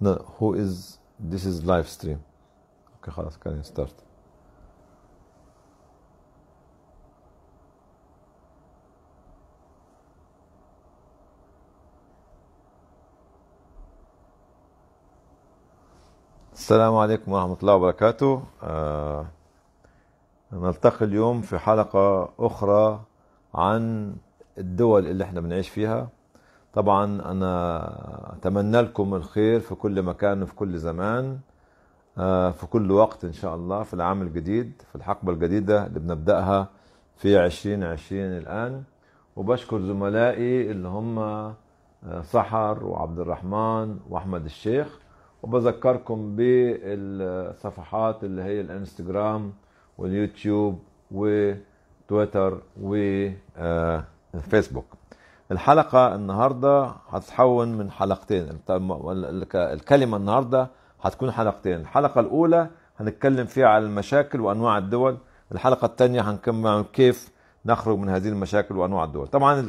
no who is this is live stream Okay, خلاص كان start. السلام عليكم ورحمة الله وبركاته آه نلتقي اليوم في حلقة أخرى عن الدول اللي احنا بنعيش فيها طبعا أنا أتمنى لكم الخير في كل مكان وفي كل زمان آه، في كل وقت إن شاء الله في العام الجديد في الحقبة الجديدة اللي بنبدأها في 2020 الآن وبشكر زملائي اللي هم آه، سحر وعبد الرحمن وأحمد الشيخ وبذكركم بالصفحات اللي هي الانستجرام واليوتيوب وتويتر وفيسبوك آه، الحلقة النهاردة هتتحول من حلقتين الكلمة النهاردة هتكون حلقتين الحلقة الأولى هنتكلم فيها على المشاكل وأنواع الدول الحلقة الثانية هنكمل كيف نخرج من هذه المشاكل وأنواع الدول طبعا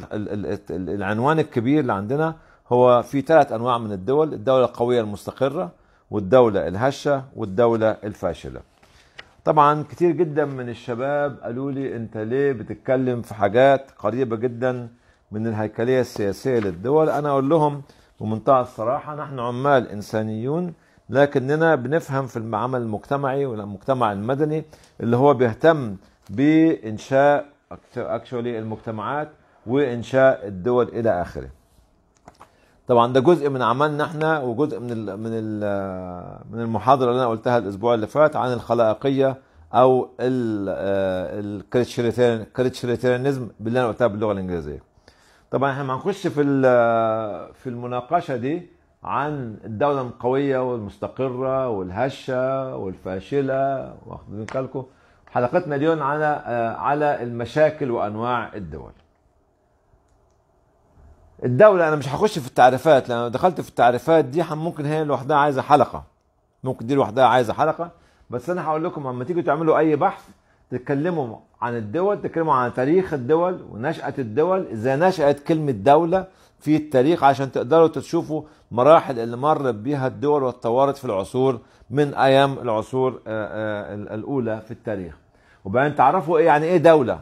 العنوان الكبير اللي عندنا هو في ثلاث أنواع من الدول الدولة القوية المستقرة والدولة الهشة والدولة الفاشلة طبعا كتير جدا من الشباب قالوا لي انت ليه بتتكلم في حاجات قريبة جدا من الهيكليه السياسيه للدول انا اقول لهم بمنتهى الصراحه نحن عمال انسانيون لكننا بنفهم في العمل المجتمعي والمجتمع المدني اللي هو بيهتم بانشاء اكشولي المجتمعات وانشاء الدول الى اخره طبعا ده جزء من عملنا احنا وجزء من من من المحاضره اللي انا قلتها الاسبوع اللي فات عن الخلائقيه او آه، الكريتشريتيرنزم باللي انا قلتها باللغه الانجليزيه طبعا احنا هنخش في في المناقشه دي عن الدوله القويه والمستقره والهشه والفاشله واخدين بالكم حلقتنا اليوم على على المشاكل وانواع الدول الدولة أنا مش هخش في التعريفات لأن دخلت في التعريفات دي ممكن هي لوحدها عايزة حلقة ممكن دي لوحدها عايزة حلقة بس أنا هقول لكم اما تيجوا تعملوا أي بحث تتكلموا عن الدول تتكلموا عن تاريخ الدول ونشأة الدول إذا نشأت كلمة دولة في التاريخ عشان تقدروا تشوفوا مراحل اللي مرت بها الدول واتطورت في العصور من أيام العصور آه، آه، الأولى في التاريخ وبعدين تعرفوا إيه يعني إيه دولة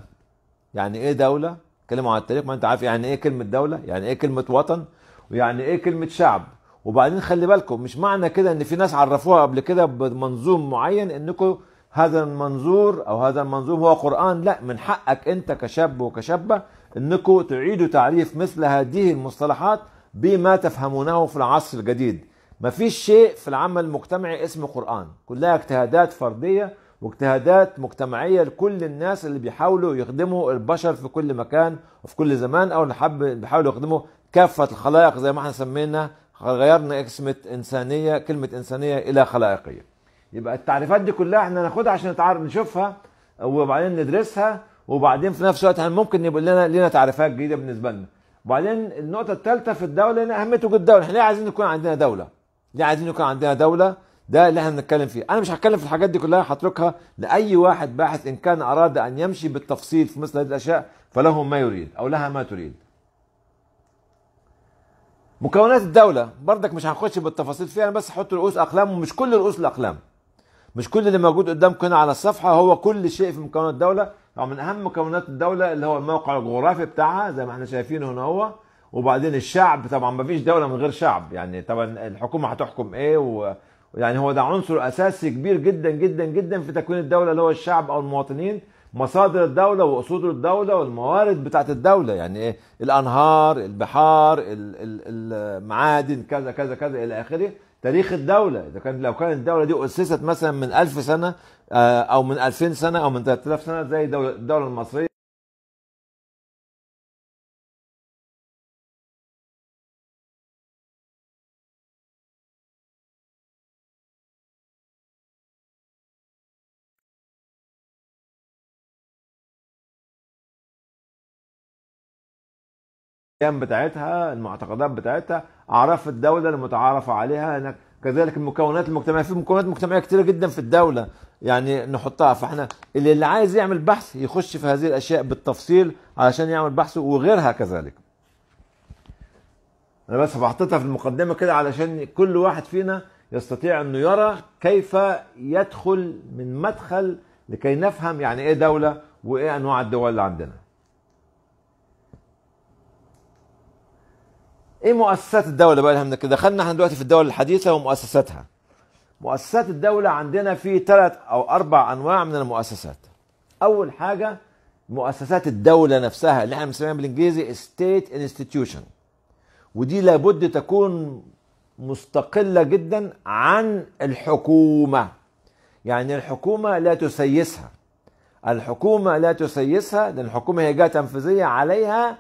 يعني إيه دولة تكلموا عن التاريخ ما أنت عارف يعني إيه كلمة دولة يعني إيه كلمة وطن ويعني إيه كلمة شعب وبعدين خلي بالكم مش معنى كده ان في ناس عرفوها قبل كده بمنظوم معين انكم هذا المنظور او هذا المنظور هو قران لا من حقك انت كشاب وكشابه انكم تعيدوا تعريف مثل هذه المصطلحات بما تفهمونه في العصر الجديد ما فيش شيء في العمل المجتمعي اسمه قرآن كلها اجتهادات فردية واجتهادات مجتمعية لكل الناس اللي بيحاولوا يخدموا البشر في كل مكان وفي كل زمان أو اللي بيحاولوا يخدموا كافة الخلائق زي ما احنا سمينا غيرنا اسمة إنسانية كلمة إنسانية إلى خلائقية يبقى التعريفات دي كلها احنا هناخدها عشان نتعرف نشوفها وبعدين ندرسها وبعدين في نفس الوقت ممكن يبقى لنا لنا تعريفات جديده بالنسبه لنا وبعدين النقطه الثالثه في الدوله ان اهميه وجود الدوله احنا ليه عايزين يكون عندنا دوله ليه عايزين يكون عندنا دوله ده اللي احنا بنتكلم فيه انا مش هتكلم في الحاجات دي كلها هتركها لاي واحد باحث ان كان اراد ان يمشي بالتفصيل في مثل هذه الاشياء فله ما يريد او لها ما تريد مكونات الدوله برضك مش هنخش بالتفاصيل فيها انا بس هحط رؤوس اقلام ومش كل رؤوس الاقلام مش كل اللي موجود قدامكم هنا على الصفحه هو كل شيء في مكونات الدوله طبعا من اهم مكونات الدوله اللي هو الموقع الجغرافي بتاعها زي ما احنا شايفينه هنا هو وبعدين الشعب طبعا ما فيش دوله من غير شعب يعني طبعا الحكومه هتحكم ايه ويعني هو ده عنصر اساسي كبير جدا جدا جدا في تكوين الدوله اللي هو الشعب او المواطنين مصادر الدوله واصول الدوله والموارد بتاعت الدوله يعني ايه الانهار البحار المعادن كذا كذا كذا الى اخره تاريخ الدولة إذا كان لو كانت الدولة دي أسست مثلا من 1000 آه، سنة أو من 2000 سنة أو من 3000 سنة زي الدولة المصرية القيم بتاعتها المعتقدات بتاعتها أعراف الدولة المتعارف عليها هناك كذلك المكونات المجتمعية في مكونات مجتمعية كتيرة جدا في الدولة يعني نحطها فاحنا اللي, اللي عايز يعمل بحث يخش في هذه الأشياء بالتفصيل علشان يعمل بحث وغيرها كذلك أنا بس حطيتها في المقدمة كده علشان كل واحد فينا يستطيع أنه يرى كيف يدخل من مدخل لكي نفهم يعني إيه دولة وإيه أنواع الدول اللي عندنا ايه مؤسسات الدوله بقى احنا دخلنا احنا دلوقتي في الدوله الحديثه ومؤسساتها مؤسسات الدوله عندنا في ثلاث او اربع انواع من المؤسسات اول حاجه مؤسسات الدوله نفسها اللي احنا بنسميها بالانجليزي ستيت انستتيوشن ودي لابد تكون مستقله جدا عن الحكومه يعني الحكومه لا تسيسها الحكومه لا تسيسها لان الحكومه هي جهه تنفيذيه عليها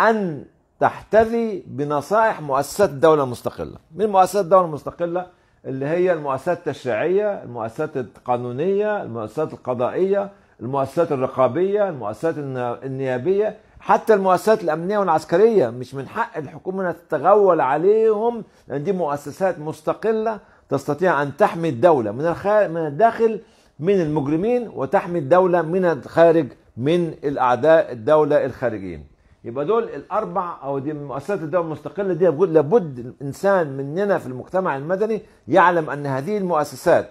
ان تحتذي بنصائح مؤسسات الدولة المستقلة من مؤسسات الدولة المستقلة اللي هي المؤسسات التشريعية المؤسسات القانونية المؤسسات القضائية المؤسسات الرقابية المؤسسات النيابية حتى المؤسسات الأمنية والعسكرية مش من حق الحكومة أنها تتغول عليهم لأن دي مؤسسات مستقلة تستطيع أن تحمي الدولة من الخارج من الداخل من المجرمين وتحمي الدولة من الخارج من الأعداء الدولة الخارجيين يبقى دول الاربع او دي مؤسسات الدوله المستقله دي لابد الانسان مننا في المجتمع المدني يعلم ان هذه المؤسسات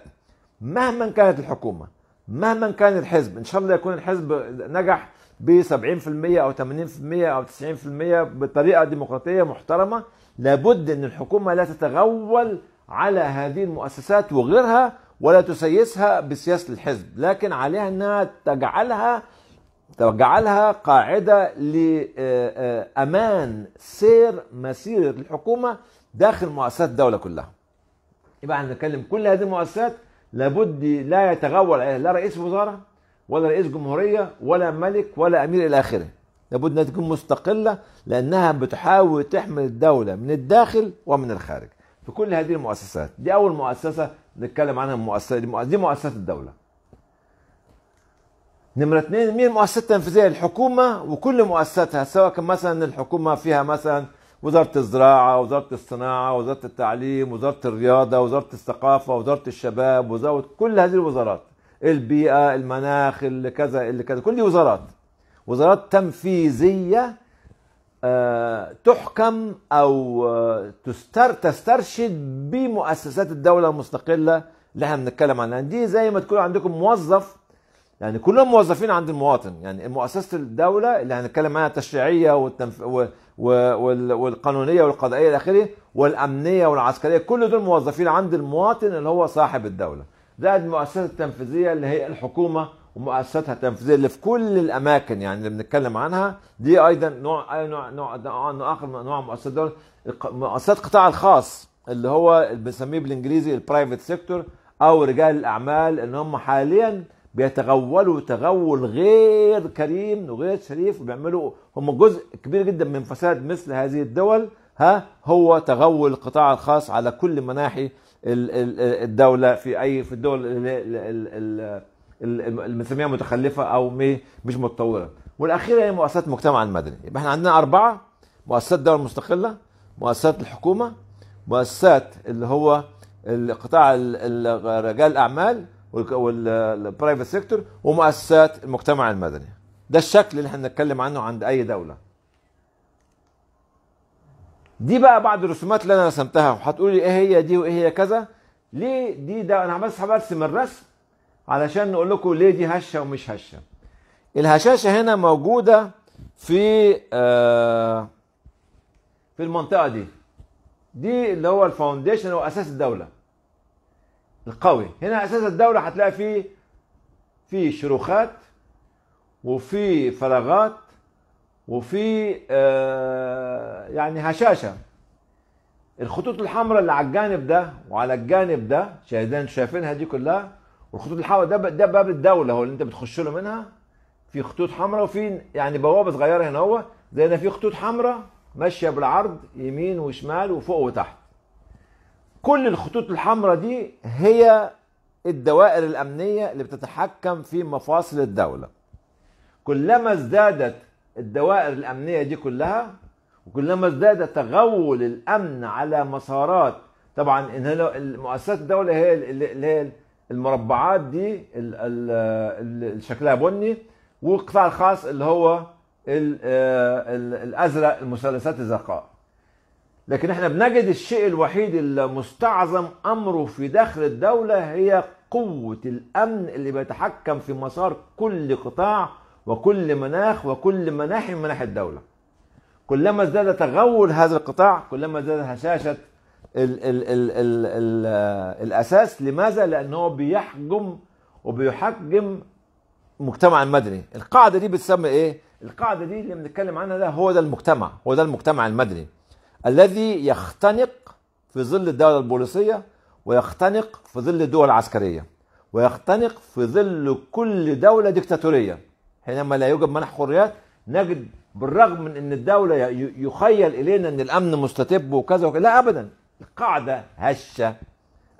مهما كانت الحكومه مهما كان الحزب ان شاء الله يكون الحزب نجح ب 70% او 80% او 90% بطريقه ديمقراطيه محترمه لابد ان الحكومه لا تتغول على هذه المؤسسات وغيرها ولا تسيسها بسياسه الحزب لكن عليها انها تجعلها جعلها قاعدة لأمان سير مسير الحكومة داخل مؤسسات الدولة كلها يبقى احنا بنتكلم كل هذه المؤسسات لابد لا يتغول عليها لا رئيس وزارة ولا رئيس جمهورية ولا ملك ولا أمير إلى آخره لابد أنها تكون مستقلة لأنها بتحاول تحمل الدولة من الداخل ومن الخارج في كل هذه المؤسسات دي أول مؤسسة نتكلم عنها مؤسسة دي مؤسسة الدولة نمرة اثنين مين المؤسسات التنفيذية الحكومة وكل مؤسساتها سواء كان مثلا الحكومة فيها مثلا وزارة الزراعة وزارة الصناعة وزارة التعليم وزارة الرياضة وزارة الثقافة وزارة الشباب وزارة كل هذه الوزارات البيئة المناخ اللي كذا اللي كذا كل دي وزارات وزارات تنفيذية آه، تحكم أو آه، تستر تسترشد بمؤسسات الدولة المستقلة اللي احنا بنتكلم عنها دي زي ما تكون عندكم موظف يعني كلهم موظفين عند المواطن يعني مؤسسه الدوله اللي هنتكلم عنها التشريعيه والتنف... و... و... والقانونيه والقضائيه الى اخره والامنيه والعسكريه كل دول موظفين عند المواطن اللي هو صاحب الدوله زائد المؤسسه التنفيذيه اللي هي الحكومه ومؤسساتها التنفيذيه اللي في كل الاماكن يعني اللي بنتكلم عنها دي ايضا نوع نوع نوع, نوع اخر من انواع مؤسسات دول مؤسسات القطاع الخاص اللي هو بنسميه بالانجليزي البرايفت سيكتور او رجال الاعمال اللي هم حاليا بيتغولوا تغول غير كريم وغير شريف وبيعملوا هم جزء كبير جدا من فساد مثل هذه الدول ها هو تغول القطاع الخاص على كل مناحي الدولة في أي في الدول بنسميها متخلفة أو مش متطورة والأخيرة هي مؤسسات المجتمع المدني يبقى احنا عندنا أربعة مؤسسات دولة مستقلة مؤسسات الحكومة مؤسسات اللي هو القطاع رجال الأعمال والبرايفت سيكتور ومؤسسات المجتمع المدني ده الشكل اللي احنا بنتكلم عنه عند اي دوله دي بقى بعض الرسومات اللي انا رسمتها وهتقولي ايه هي دي وايه هي كذا ليه دي ده انا بس برسم الرسم علشان نقول لكم ليه دي هشه ومش هشه الهشاشه هنا موجوده في آه في المنطقه دي دي اللي هو الفاونديشن هو اساس الدوله القوي هنا اساس الدوله هتلاقي فيه في شروخات وفي فراغات وفي آه يعني هشاشه الخطوط الحمراء اللي على الجانب ده وعلى الجانب ده شاهدين شايفينها دي كلها والخطوط الحمراء ده ده باب الدوله هو اللي انت بتخش له منها في خطوط حمراء وفي يعني بوابه صغيره هنا هو زي ما في خطوط حمراء ماشيه بالعرض يمين وشمال وفوق وتحت كل الخطوط الحمراء دي هي الدوائر الامنيه اللي بتتحكم في مفاصل الدوله كلما ازدادت الدوائر الامنيه دي كلها وكلما ازداد تغول الامن على مسارات طبعا المؤسسات الدوله هي اللي هي المربعات دي اللي شكلها بني والقطاع الخاص اللي هو آه، الازرق المثلثات الزرقاء لكن احنا بنجد الشيء الوحيد المستعظم امره في داخل الدوله هي قوه الامن اللي بيتحكم في مسار كل قطاع وكل مناخ وكل مناحي من مناحي الدوله. كلما ازداد تغول هذا القطاع كلما ازداد هشاشه ال ال ال ال الـ الاساس لماذا؟ لانه بيحجم وبيحجم المجتمع المدني، القاعده دي بتسمى ايه؟ القاعده دي اللي بنتكلم عنها ده هو ده المجتمع، هو ده المجتمع المدني. الذي يختنق في ظل الدولة البوليسية ويختنق في ظل الدول العسكرية ويختنق في ظل كل دولة ديكتاتورية حينما لا يوجد منح حريات نجد بالرغم من ان الدولة يخيل الينا ان الامن مستتب وكذا وكذا لا ابدا القاعدة هشة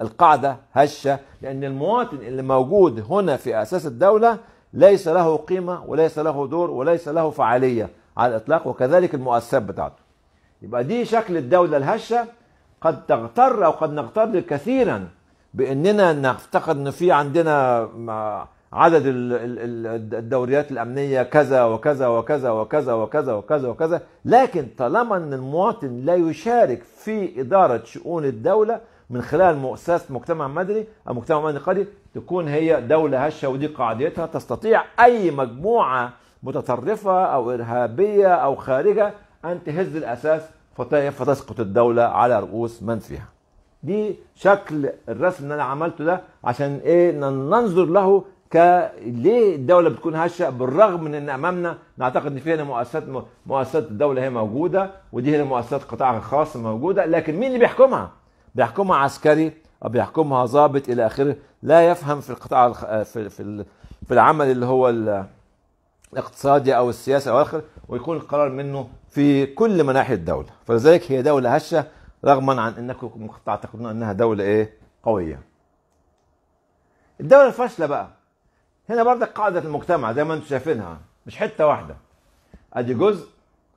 القاعدة هشة لأن المواطن اللي موجود هنا في أساس الدولة ليس له قيمة وليس له دور وليس له فعالية على الإطلاق وكذلك المؤسسات بتاعته يبقى دي شكل الدولة الهشة قد تغتر أو قد نغتر كثيرا بأننا نعتقد أن في عندنا عدد الدوريات الأمنية كذا وكذا وكذا وكذا وكذا وكذا وكذا لكن طالما أن المواطن لا يشارك في إدارة شؤون الدولة من خلال مؤسسة مجتمع مدني أو مجتمع مدني قري تكون هي دولة هشة ودي قاعدتها تستطيع أي مجموعة متطرفة أو إرهابية أو خارجة أن تهز الأساس فتسقط الدولة على رؤوس من فيها دي شكل الرسم اللي أنا عملته ده عشان إيه ننظر له ك ليه الدولة بتكون هشة بالرغم من إن أمامنا نعتقد إن في هنا مؤسسات مؤسسات الدولة هي موجودة ودي هنا مؤسسات قطاعها الخاص موجودة لكن مين اللي بيحكمها؟ بيحكمها عسكري أو بيحكمها ضابط إلى آخره لا يفهم في القطاع في في العمل اللي هو الاقتصادي او السياسي او اخر ويكون القرار منه في كل مناحي الدوله فلذلك هي دوله هشه رغما عن انكم تعتقدون انها دوله ايه قويه الدوله الفاشله بقى هنا برضك قاعده المجتمع زي ما انتم شايفينها مش حته واحده ادي جزء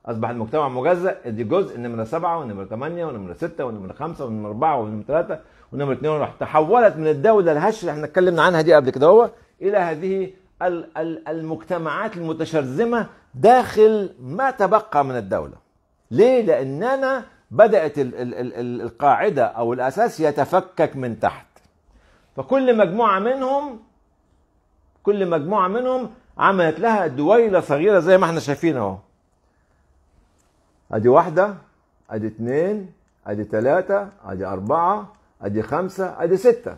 اصبح المجتمع مجزأ ادي جزء نمره سبعه ونمره ثمانيه ونمره سته ونمره خمسه ونمره اربعه ونمره ثلاثه ونمره اثنين تحولت من الدوله الهشه اللي احنا اتكلمنا عنها دي قبل كده هو الى هذه المجتمعات المتشرذمه داخل ما تبقى من الدوله ليه لاننا بدات القاعده او الاساس يتفكك من تحت فكل مجموعه منهم كل مجموعه منهم عملت لها دويله صغيره زي ما احنا شايفين اهو ادي واحده ادي اثنين ادي ثلاثه ادي اربعه ادي خمسه ادي سته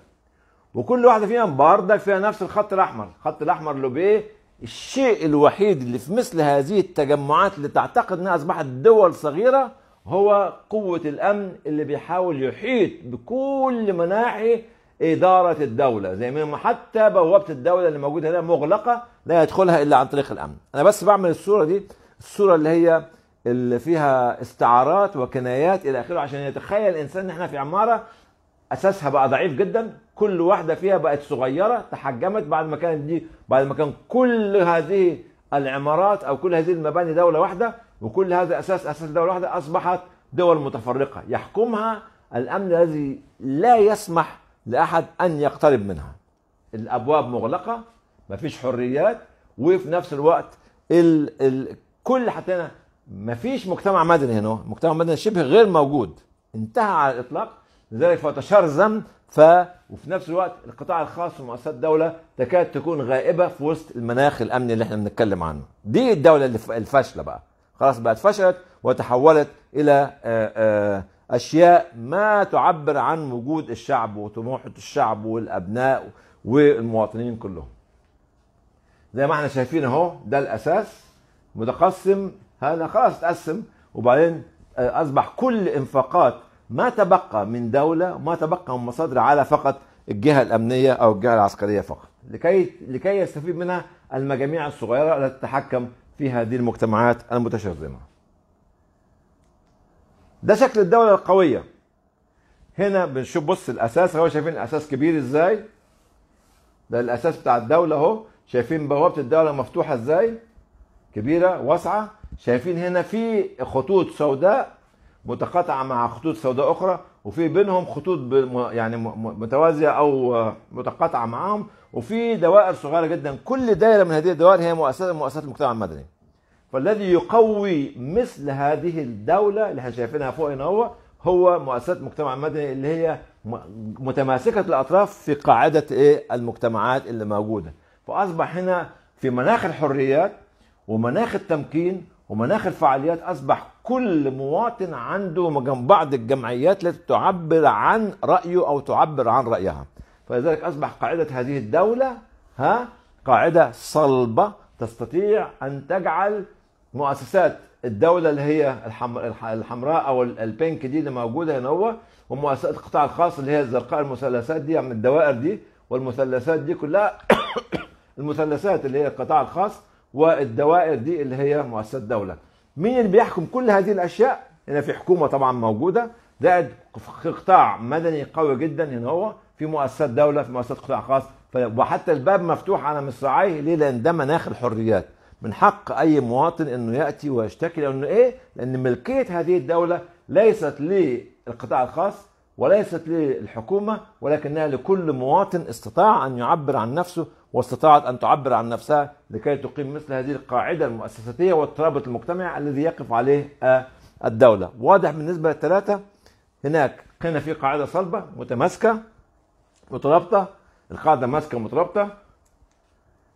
وكل واحده فيهم بردك فيها نفس الخط الاحمر الخط الاحمر لوبيه الشيء الوحيد اللي في مثل هذه التجمعات اللي تعتقد انها اصبحت دول صغيره هو قوه الامن اللي بيحاول يحيط بكل مناحي اداره الدوله زي ما حتى بوابه الدوله اللي موجوده هنا مغلقه لا يدخلها الا عن طريق الامن انا بس بعمل الصوره دي الصوره اللي هي اللي فيها استعارات وكنايات الى اخره عشان يتخيل الانسان ان احنا في عماره اساسها بقى ضعيف جدا كل واحدة فيها بقت صغيرة تحجمت بعد ما كانت دي بعد ما كان كل هذه العمارات أو كل هذه المباني دولة واحدة وكل هذا أساس أساس دولة واحدة أصبحت دول متفرقة يحكمها الأمن الذي لا يسمح لأحد أن يقترب منها الأبواب مغلقة مفيش حريات وفي نفس الوقت ال ال كل حتى هنا مفيش مجتمع مدني هنا مجتمع مدني شبه غير موجود انتهى على الإطلاق لذلك فتشرذم ف وفي نفس الوقت القطاع الخاص ومؤسسات الدولة تكاد تكون غائبة في وسط المناخ الأمني اللي احنا بنتكلم عنه. دي الدولة اللي الفاشلة بقى. خلاص بقت فشلت وتحولت إلى آه، آه، أشياء ما تعبر عن وجود الشعب وطموحة الشعب والأبناء والمواطنين كلهم. زي ما احنا شايفين اهو ده الأساس متقسم هذا خلاص اتقسم وبعدين آه، أصبح كل إنفاقات ما تبقى من دولة ما تبقى من مصادر على فقط الجهة الأمنية أو الجهة العسكرية فقط لكي لكي يستفيد منها المجاميع الصغيرة التي تتحكم في هذه المجتمعات المتشرذمة ده شكل الدولة القوية هنا بنشوف بص الأساس هو شايفين الأساس كبير إزاي ده الأساس بتاع الدولة أهو شايفين بوابة الدولة مفتوحة إزاي كبيرة واسعة شايفين هنا في خطوط سوداء متقاطعه مع خطوط سوداء اخرى وفي بينهم خطوط يعني متوازيه او آه، متقاطعه معاهم وفي دوائر صغيره جدا كل دائره من هذه الدوائر هي مؤسسات مؤسسات المجتمع المدني فالذي يقوي مثل هذه الدوله اللي احنا شايفينها فوق هنا هو هو مؤسسات المجتمع المدني اللي هي متماسكه الاطراف في قاعده ايه المجتمعات اللي موجوده فاصبح هنا في مناخ الحريات ومناخ التمكين ومناخ الفعاليات اصبح كل مواطن عنده بعض الجمعيات التي تعبر عن رأيه أو تعبر عن رأيها فلذلك أصبح قاعدة هذه الدولة ها قاعدة صلبة تستطيع أن تجعل مؤسسات الدولة اللي هي الحمراء أو البينك دي اللي موجودة هنا هو ومؤسسات القطاع الخاص اللي هي الزرقاء المثلثات دي من يعني الدوائر دي والمثلثات دي كلها المثلثات اللي هي القطاع الخاص والدوائر دي اللي هي مؤسسات دولة مين اللي بيحكم كل هذه الاشياء هنا في حكومه طبعا موجوده زائد قطاع مدني قوي جدا هنا يعني هو في مؤسسات دوله في مؤسسات قطاع خاص وحتى الباب مفتوح على مصراعيه ليه لان ده مناخ الحريات من حق اي مواطن انه ياتي ويشتكي لانه ايه لان ملكيه هذه الدوله ليست للقطاع الخاص وليست للحكومه ولكنها لكل مواطن استطاع ان يعبر عن نفسه واستطاعت أن تعبر عن نفسها لكي تقيم مثل هذه القاعدة المؤسساتية والترابط المجتمعي الذي يقف عليه آه، الدولة واضح بالنسبة للثلاثة هناك هنا في قاعدة صلبة متماسكة مترابطة القاعدة ماسكة مترابطة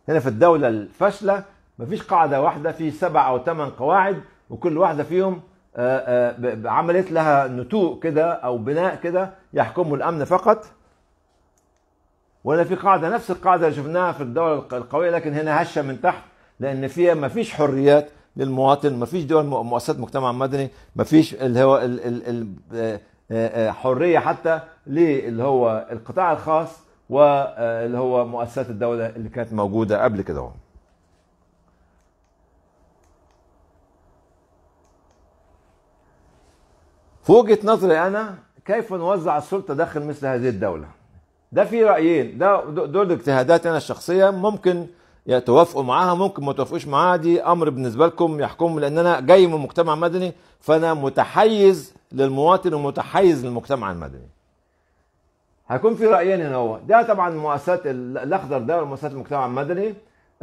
هنا في الدولة الفاشلة ما فيش قاعدة واحدة في سبع أو ثمان قواعد وكل واحدة فيهم آه، آه، عملت لها نتوء كده أو بناء كده يحكمه الأمن فقط ولا في قاعده نفس القاعده اللي شفناها في الدوله القويه لكن هنا هشه من تحت لان فيها ما فيش حريات للمواطن ما فيش دول مؤسسات مجتمع مدني ما فيش اللي هو حريه حتى للي هو القطاع الخاص واللي هو مؤسسات الدوله اللي كانت موجوده قبل كده في وجهه نظري انا كيف نوزع السلطه داخل مثل هذه الدوله ده في رايين ده دول اجتهادات انا الشخصيه ممكن توافقوا معاها ممكن ما توافقوش معاها دي امر بالنسبه لكم يحكم لان انا جاي من مجتمع مدني فانا متحيز للمواطن ومتحيز للمجتمع المدني هيكون في رايين هنا هو ده طبعا مؤسسات الاخضر ده مؤسسات المجتمع المدني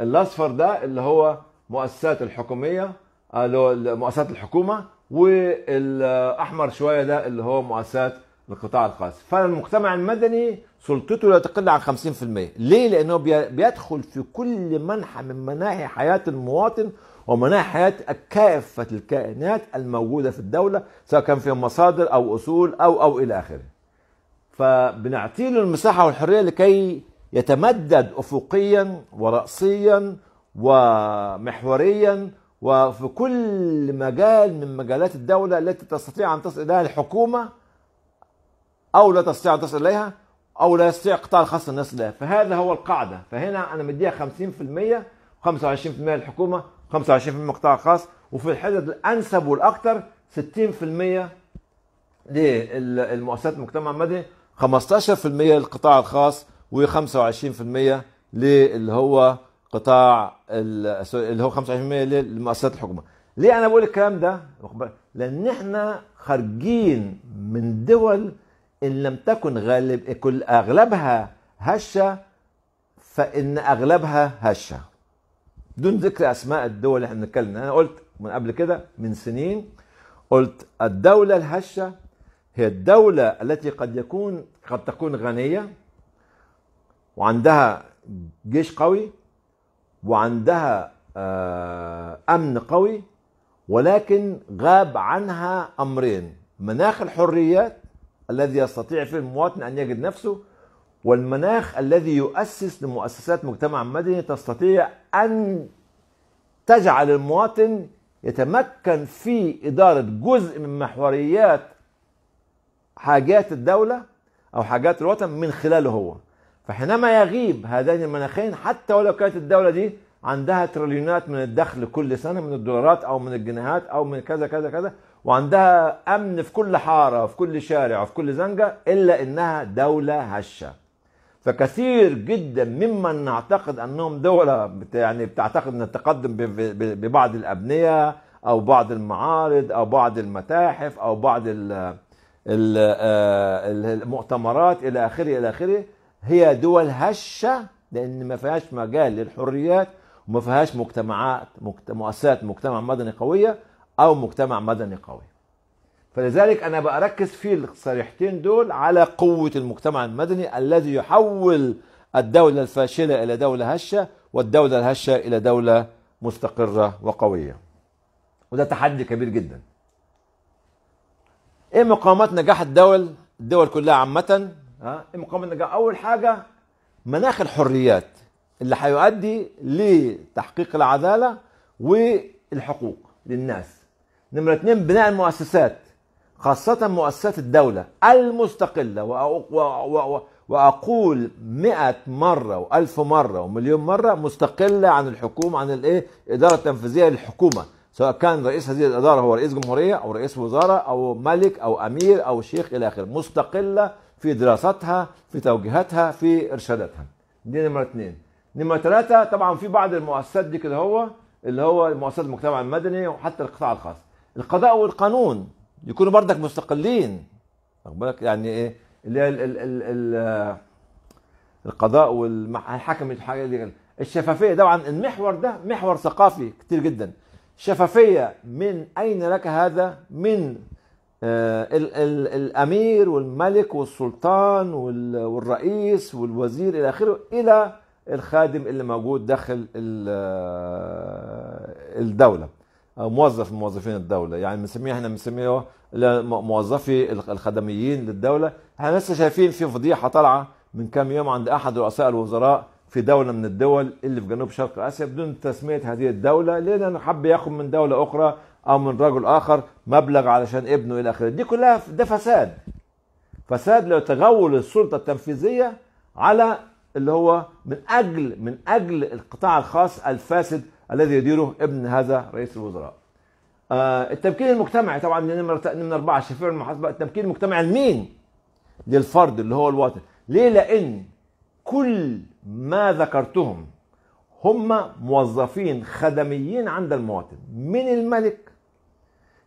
الاصفر ده اللي هو مؤسسات الحكوميه آه، اللي هو مؤسسات الحكومه والاحمر شويه ده اللي هو مؤسسات للقطاع الخاص فالمجتمع المدني سلطته لا تقل عن 50% ليه لانه بيدخل في كل منحى من مناحي حياه المواطن ومناحي حياه كافه الكائنات الموجوده في الدوله سواء كان فيهم مصادر او اصول او او الى اخره فبنعطي له المساحه والحريه لكي يتمدد افقيا وراسيا ومحوريا وفي كل مجال من مجالات الدوله التي تستطيع ان تصل اليها الحكومه او لا تستطيع ان تصل اليها او لا يستطيع قطاع الخاص يصل اليها فهذا هو القاعده فهنا انا مديها 50% 25% للحكومه 25% القطاع الخاص وفي الحدد الانسب والاكثر 60% للمؤسسات المجتمع المدني 15% للقطاع الخاص و25% اللي هو قطاع اللي هو 25% للمؤسسات الحكومه ليه انا بقول الكلام ده لان احنا خارجين من دول إن لم تكن غالب كل أغلبها هشة فإن أغلبها هشة دون ذكر أسماء الدول اللي احنا بنتكلم أنا قلت من قبل كده من سنين قلت الدولة الهشة هي الدولة التي قد يكون قد تكون غنية وعندها جيش قوي وعندها آه، أمن قوي ولكن غاب عنها أمرين مناخ الحريات الذي يستطيع فيه المواطن أن يجد نفسه والمناخ الذي يؤسس لمؤسسات مجتمع مدني تستطيع أن تجعل المواطن يتمكن في إدارة جزء من محوريات حاجات الدولة أو حاجات الوطن من خلاله هو فحينما يغيب هذين المناخين حتى ولو كانت الدولة دي عندها تريليونات من الدخل كل سنة من الدولارات أو من الجنيهات أو من كذا كذا كذا وعندها امن في كل حاره وفي كل شارع وفي كل زنجه الا انها دوله هشه فكثير جدا ممن نعتقد انهم دوله يعني بتعتقد ان التقدم ببعض الابنيه او بعض المعارض او بعض المتاحف او بعض آه، المؤتمرات الى اخره الى اخره هي دول هشه لان ما فيهاش مجال للحريات وما فيهاش مجتمعات مؤسسات مجتمع مدني قويه او مجتمع مدني قوي فلذلك انا بركز في الصريحتين دول على قوه المجتمع المدني الذي يحول الدوله الفاشله الى دوله هشه والدوله الهشه الى دوله مستقره وقويه وده تحدي كبير جدا ايه مقاومات نجاح الدول الدول كلها عامه ها ايه مقاومات نجاح اول حاجه مناخ الحريات اللي هيؤدي لتحقيق العداله والحقوق للناس نمرة اثنين بناء المؤسسات خاصة مؤسسات الدولة المستقلة وأقول مئة مرة وألف مرة ومليون مرة مستقلة عن الحكومة عن الإيه الإدارة التنفيذية للحكومة سواء كان رئيس هذه الإدارة هو رئيس جمهورية أو رئيس وزارة أو ملك أو أمير أو شيخ إلى آخره مستقلة في دراستها في توجيهاتها في إرشاداتها دي نمرة اثنين نمرة ثلاثة طبعا في بعض المؤسسات دي كده هو اللي هو مؤسسات المجتمع المدني وحتى القطاع الخاص القضاء والقانون يكونوا بردك مستقلين واخد بالك يعني ايه اللي هي ال ال ال ال القضاء والحكم دي الشفافيه طبعا المحور ده محور ثقافي كتير جدا شفافيه من اين لك هذا من آه، ال ال الامير والملك والسلطان والرئيس والوزير الى اخره الى الخادم اللي موجود داخل آه، الدوله آه، موظف من موظفين الدوله يعني بنسميه احنا بنسميه موظفي الخدميين للدوله احنا لسه شايفين في فضيحه طالعه من كام يوم عند احد رؤساء الوزراء في دوله من الدول اللي في جنوب شرق اسيا بدون تسميه هذه الدوله لانه حب ياخد من دوله اخرى او من رجل اخر مبلغ علشان ابنه الى اخره دي كلها ده فساد فساد لو تغول السلطه التنفيذيه على اللي هو من اجل من اجل القطاع الخاص الفاسد الذي يديره ابن هذا رئيس الوزراء آه، التمكين المجتمعي طبعا نمرة نمرة أربعة شفيع المحاسبة التمكين المجتمعي لمين؟ للفرد اللي هو الواطن ليه؟ لأن كل ما ذكرتهم هم موظفين خدميين عند المواطن من الملك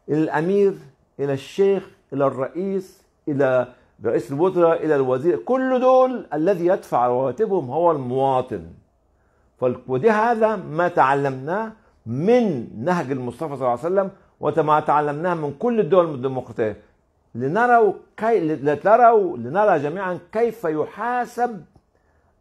إلى الأمير إلى الشيخ إلى الرئيس إلى رئيس الوزراء إلى الوزير كل دول الذي يدفع رواتبهم هو المواطن ودي هذا ما تعلمناه من نهج المصطفى صلى الله عليه وسلم وما تعلمناه من كل الدول الديمقراطية لنروا كي لتروا لنرى جميعا كيف يحاسب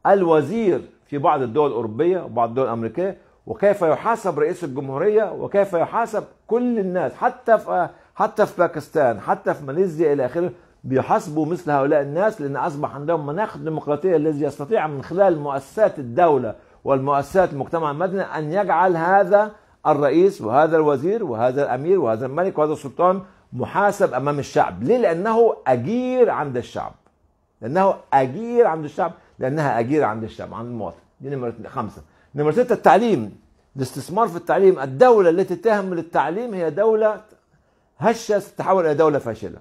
الوزير في بعض الدول الأوروبية وبعض الدول الأمريكية وكيف يحاسب رئيس الجمهورية وكيف يحاسب كل الناس حتى في حتى في باكستان حتى في ماليزيا إلى آخره بيحاسبوا مثل هؤلاء الناس لأن أصبح عندهم مناخ ديمقراطية الذي يستطيع من خلال مؤسسات الدولة والمؤسسات المجتمع المدني أن يجعل هذا الرئيس وهذا الوزير وهذا الأمير وهذا الملك وهذا السلطان محاسب أمام الشعب ليه؟ لأنه أجير عند الشعب لأنه أجير عند الشعب لأنها أجير عند الشعب عند المواطن دي نمرة خمسة نمرة ستة التعليم الاستثمار في التعليم الدولة التي تهمل التعليم هي دولة هشة ستتحول إلى دولة فاشلة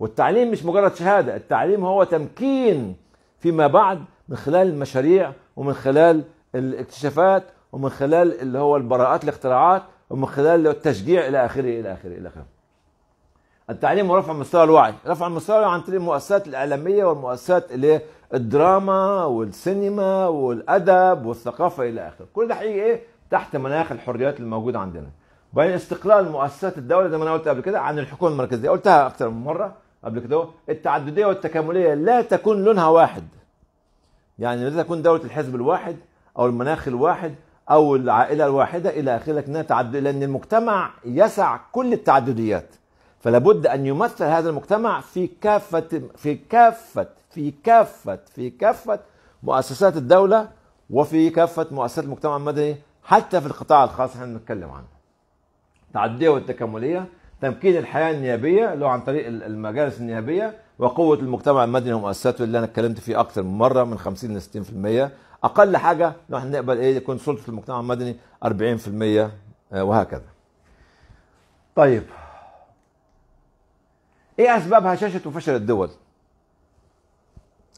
والتعليم مش مجرد شهادة التعليم هو تمكين فيما بعد من خلال المشاريع ومن خلال الاكتشافات ومن خلال اللي هو البراءات الاختراعات ومن خلال التشجيع الى اخره الى اخره الى اخره. التعليم ورفع مستوى الوعي، رفع مستوى الوعي عن طريق المؤسسات الاعلاميه والمؤسسات اللي الدراما والسينما والادب والثقافه الى اخره، كل ده حقيقي ايه؟ تحت مناخ الحريات الموجوده عندنا. وبعدين استقلال مؤسسات الدوله زي ما انا قلت قبل كده عن الحكومه المركزيه، قلتها اكثر من مره قبل كده التعدديه والتكامليه لا تكون لونها واحد، يعني لا تكون دولة الحزب الواحد أو المناخ الواحد أو العائلة الواحدة إلى آخره لكنها تعدد لأن المجتمع يسع كل التعدديات فلا بد أن يمثل هذا المجتمع في كافة في كافة في كافة في كافة مؤسسات الدولة وفي كافة مؤسسات المجتمع المدني حتى في القطاع الخاص احنا بنتكلم عنه. التعددية والتكاملية تمكين الحياة النيابية اللي هو عن طريق المجالس النيابية وقوه المجتمع المدني ومؤسساته اللي انا اتكلمت فيه اكثر من مره من 50 ل 60% اقل حاجه لو احنا نقبل ايه يكون سلطه المجتمع المدني 40% آه، وهكذا طيب ايه اسباب هشاشه وفشل الدول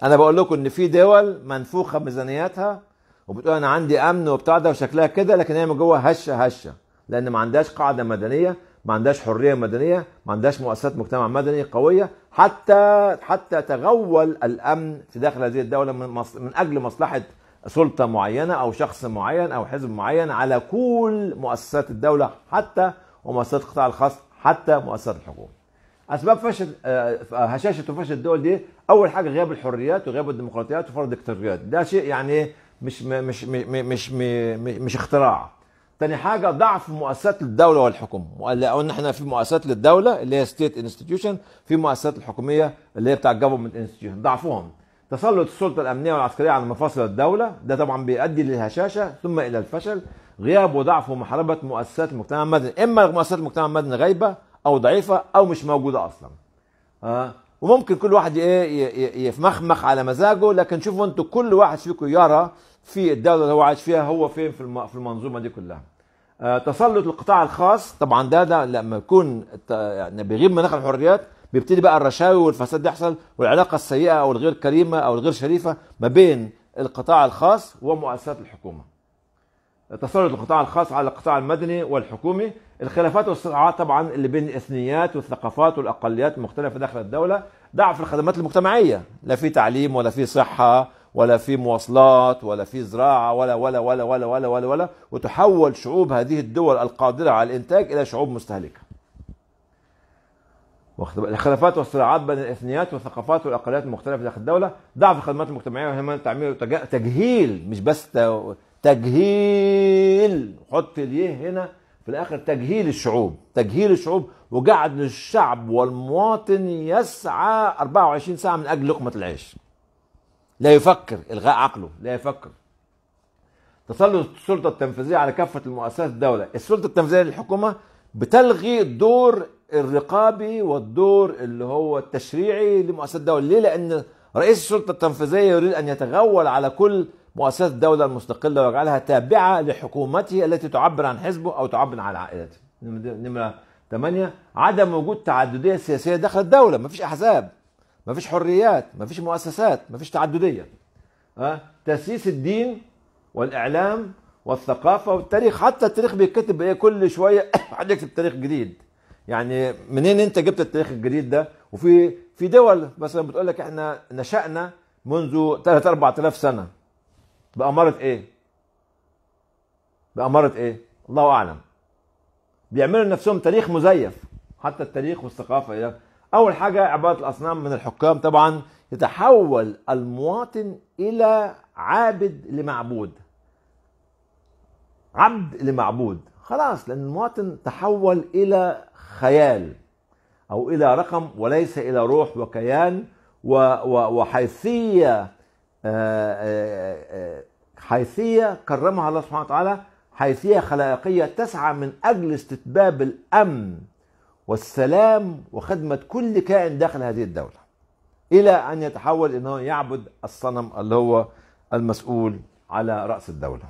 انا بقول لكم ان في دول منفوخه ميزانياتها وبتقول انا عندي امن وبتاع ده وشكلها كده لكن هي من جوه هشه هشه لان ما عندهاش قاعده مدنيه ما عندهاش حريه مدنيه ما عندهاش مؤسسات مجتمع مدني قويه حتى حتى تغول الامن في داخل هذه الدوله من, من اجل مصلحه سلطه معينه او شخص معين او حزب معين على كل مؤسسات الدوله حتى ومؤسسات القطاع الخاص حتى مؤسسات الحكومه. اسباب فشل آه، هشاشه وفشل الدول دي اول حاجه غياب الحريات وغياب الديمقراطيات وفرض الدكتاتوريات ده شيء يعني مش مش مش مش, مش, مش اختراع تاني حاجه ضعف مؤسسات الدوله والحكومه قلنا احنا في مؤسسات للدوله اللي هي ستيت انستتيوشن في مؤسسات الحكوميه اللي هي بتاع جفرمنت انستتيوشن ضعفهم تسلط السلطه الامنيه والعسكريه على مفاصل الدوله ده طبعا بيؤدي للهشاشه ثم الى الفشل غياب وضعف ومحاربه مؤسسات المجتمع المدني اما مؤسسات المجتمع المدني غايبه او ضعيفه او مش موجوده اصلا آه. وممكن كل واحد ايه يفمخمخ على مزاجه لكن شوفوا انتوا كل واحد فيكم يرى في الدوله اللي هو عايش فيها هو فين في المنظومه دي كلها آه، تسلط القطاع الخاص طبعا ده ده لما يكون يعني بيغيب مناخ الحريات بيبتدي بقى الرشاوي والفساد يحصل والعلاقه السيئه او الغير كريمه او الغير شريفه ما بين القطاع الخاص ومؤسسات الحكومه. تسلط القطاع الخاص على القطاع المدني والحكومي، الخلافات والصراعات طبعا اللي بين الاثنيات والثقافات والاقليات المختلفه داخل الدوله، ضعف الخدمات المجتمعيه، لا في تعليم ولا في صحه ولا في مواصلات ولا في زراعة ولا ولا ولا ولا ولا ولا ولا وتحول شعوب هذه الدول القادرة على الإنتاج إلى شعوب مستهلكة الخلافات والصراعات بين الاثنيات والثقافات والاقليات المختلفه داخل الدوله، ضعف الخدمات المجتمعيه وهمان التعمير تجهيل مش بس تجهيل حط اليه هنا في الاخر تجهيل الشعوب، تجهيل الشعوب وجعل الشعب والمواطن يسعى 24 ساعه من اجل لقمه العيش. لا يفكر الغاء عقله لا يفكر تسلط السلطه التنفيذيه على كافه المؤسسات الدوله السلطه التنفيذيه للحكومه بتلغي الدور الرقابي والدور اللي هو التشريعي لمؤسسات الدوله ليه لان رئيس السلطه التنفيذيه يريد ان يتغول على كل مؤسسات الدوله المستقله ويجعلها تابعه لحكومته التي تعبر عن حزبه او تعبر عن عائلته نمره 8 عدم وجود تعدديه سياسيه داخل الدوله ما فيش احزاب ما فيش حريات ما فيش مؤسسات ما فيش تعددية أه؟ تأسيس الدين والإعلام والثقافة والتاريخ حتى التاريخ بيتكتب إيه كل شوية حد يكتب تاريخ جديد يعني منين أنت جبت التاريخ الجديد ده وفي في دول مثلا بتقول لك احنا نشأنا منذ 3 4000 سنة بأمارة إيه؟ بأمارة إيه؟ الله أعلم بيعملوا لنفسهم تاريخ مزيف حتى التاريخ والثقافة إيه؟ اول حاجه عباده الاصنام من الحكام طبعا يتحول المواطن الى عابد لمعبود عبد لمعبود خلاص لان المواطن تحول الى خيال او الى رقم وليس الى روح وكيان وحيثيه آه، آه، آه، حيثيه كرمها الله سبحانه وتعالى حيثيه خلائقيه تسعى من اجل استتباب الامن والسلام وخدمة كل كائن داخل هذه الدولة إلى أن يتحول أنه يعبد الصنم اللي هو المسؤول على رأس الدولة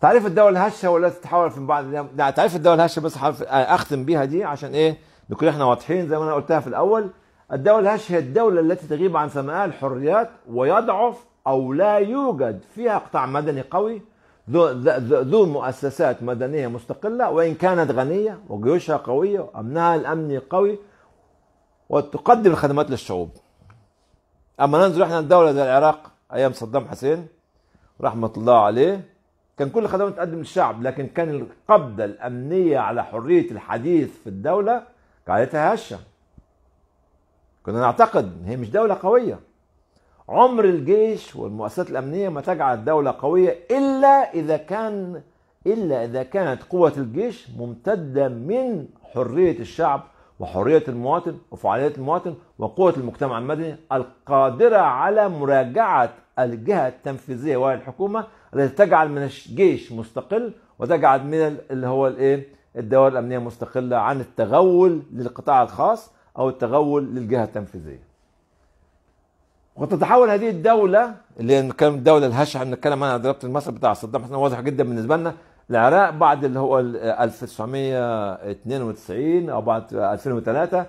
تعريف الدولة الهشة ولا تتحول في بعض لا تعريف الدولة الهشة بس أختم بيها دي عشان إيه نكون إحنا واضحين زي ما أنا قلتها في الأول الدولة الهشة هي الدولة التي تغيب عن سماها الحريات ويضعف أو لا يوجد فيها قطاع مدني قوي ذو, ذو مؤسسات مدنية مستقلة وإن كانت غنية وجيوشها قوية وأمنها الأمني قوي وتقدم الخدمات للشعوب أما ننظر إحنا الدولة زي العراق أيام صدام حسين رحمة الله عليه كان كل الخدمات تقدم للشعب لكن كان القبضة الأمنية على حرية الحديث في الدولة قالتها هشة كنا نعتقد هي مش دولة قوية عمر الجيش والمؤسسات الأمنية ما تجعل الدولة قوية إلا إذا كان إلا إذا كانت قوة الجيش ممتدة من حرية الشعب وحرية المواطن وفعالية المواطن وقوة المجتمع المدني القادرة على مراجعة الجهة التنفيذية وهي الحكومة التي تجعل من الجيش مستقل وتجعل من اللي هو الايه الدوائر الأمنية مستقلة عن التغول للقطاع الخاص أو التغول للجهة التنفيذية وتتحول هذه الدولة اللي نتكلم الدولة الهشة بنتكلم انا ضربت المثل بتاع صدام حسين واضح جدا بالنسبة لنا العراق بعد اللي هو 1992 او بعد 2003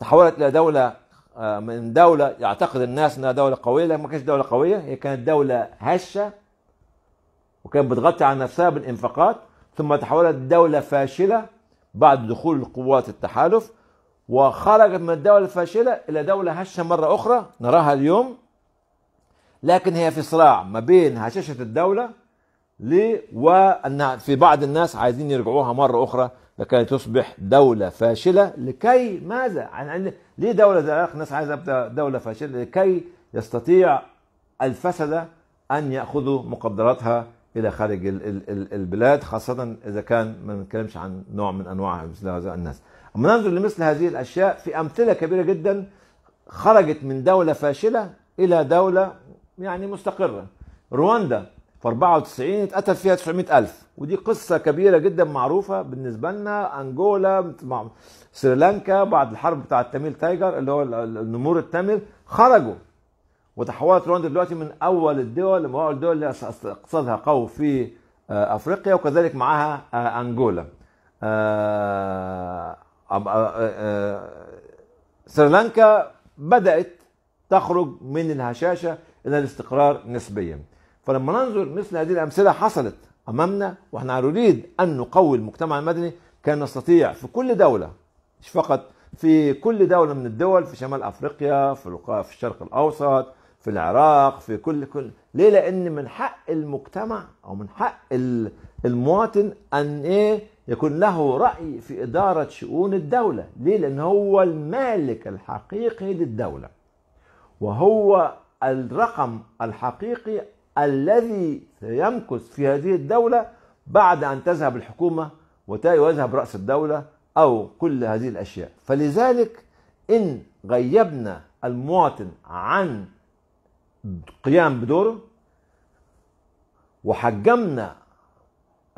تحولت الى دولة آه، من دولة يعتقد الناس انها دولة قوية لكن ما كانتش دولة قوية هي كانت دولة هشة وكانت بتغطي على نفسها بالانفاقات ثم تحولت دولة فاشلة بعد دخول قوات التحالف وخرجت من الدولة الفاشلة إلى دولة هشة مرة أخرى نراها اليوم لكن هي في صراع ما بين هشاشة الدولة ليه وأن في بعض الناس عايزين يرجعوها مرة أخرى لكي تصبح دولة فاشلة لكي ماذا؟ يعني ليه دولة زي العراق الناس عايزة تبقى دولة فاشلة لكي يستطيع الفسدة أن يأخذوا مقدراتها إلى خارج البلاد خاصة إذا كان ما بنتكلمش عن نوع من أنواع مثل هذا الناس. اما ننظر لمثل هذه الاشياء في امثله كبيره جدا خرجت من دوله فاشله الى دوله يعني مستقره رواندا في 94 اتقتل فيها 900000 ودي قصه كبيره جدا معروفه بالنسبه لنا انجولا سريلانكا بعد الحرب بتاع التاميل تايجر اللي هو النمور التامل خرجوا وتحولت رواندا دلوقتي من اول الدول من اول الدول اللي اقتصادها قوي في آه، افريقيا وكذلك معاها آه، انجولا آه، سريلانكا بدأت تخرج من الهشاشة إلى الاستقرار نسبيا فلما ننظر مثل هذه الأمثلة حصلت أمامنا وإحنا نريد أن نقوي المجتمع المدني كان نستطيع في كل دولة مش فقط في كل دولة من الدول في شمال أفريقيا في, في الشرق الأوسط في العراق في كل كل ليه لأن من حق المجتمع أو من حق المواطن أن إيه يكون له رأي في إدارة شؤون الدولة ليه؟ لأن هو المالك الحقيقي للدولة وهو الرقم الحقيقي الذي سيمكث في هذه الدولة بعد أن تذهب الحكومة ويذهب رأس الدولة أو كل هذه الأشياء فلذلك إن غيبنا المواطن عن قيام بدوره وحجمنا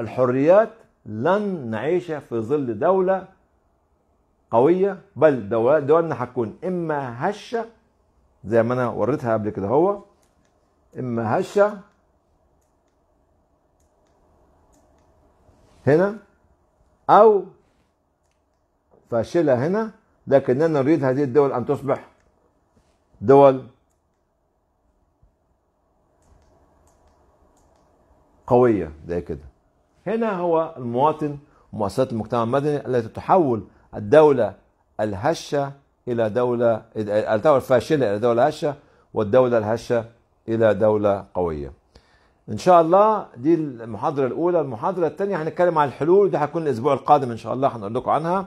الحريات لن نعيش في ظل دولة قوية بل دولنا هتكون إما هشة زي ما أنا وريتها قبل كده هو إما هشة هنا أو فاشلة هنا لكننا نريد هذه الدول أن تصبح دول قوية زي كده هنا هو المواطن ومؤسسات المجتمع المدني التي تحول الدولة الهشة إلى دولة الدولة الفاشلة إلى دولة هشة والدولة الهشة إلى دولة قوية إن شاء الله دي المحاضرة الأولى المحاضرة الثانية هنتكلم عن الحلول دي هتكون الأسبوع القادم إن شاء الله هنقول لكم عنها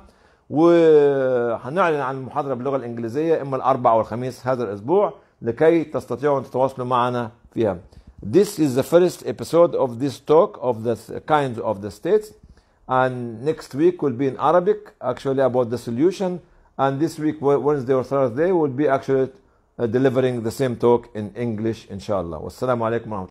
وهنعلن عن المحاضرة باللغة الإنجليزية إما الأربعاء أو الخميس هذا الأسبوع لكي تستطيعوا أن تتواصلوا معنا فيها This is the first episode of this talk of the kind of the states. And next week will be in Arabic, actually about the solution. And this week, Wednesday or Thursday, will be actually uh, delivering the same talk in English, inshallah. Wassalamu alaikum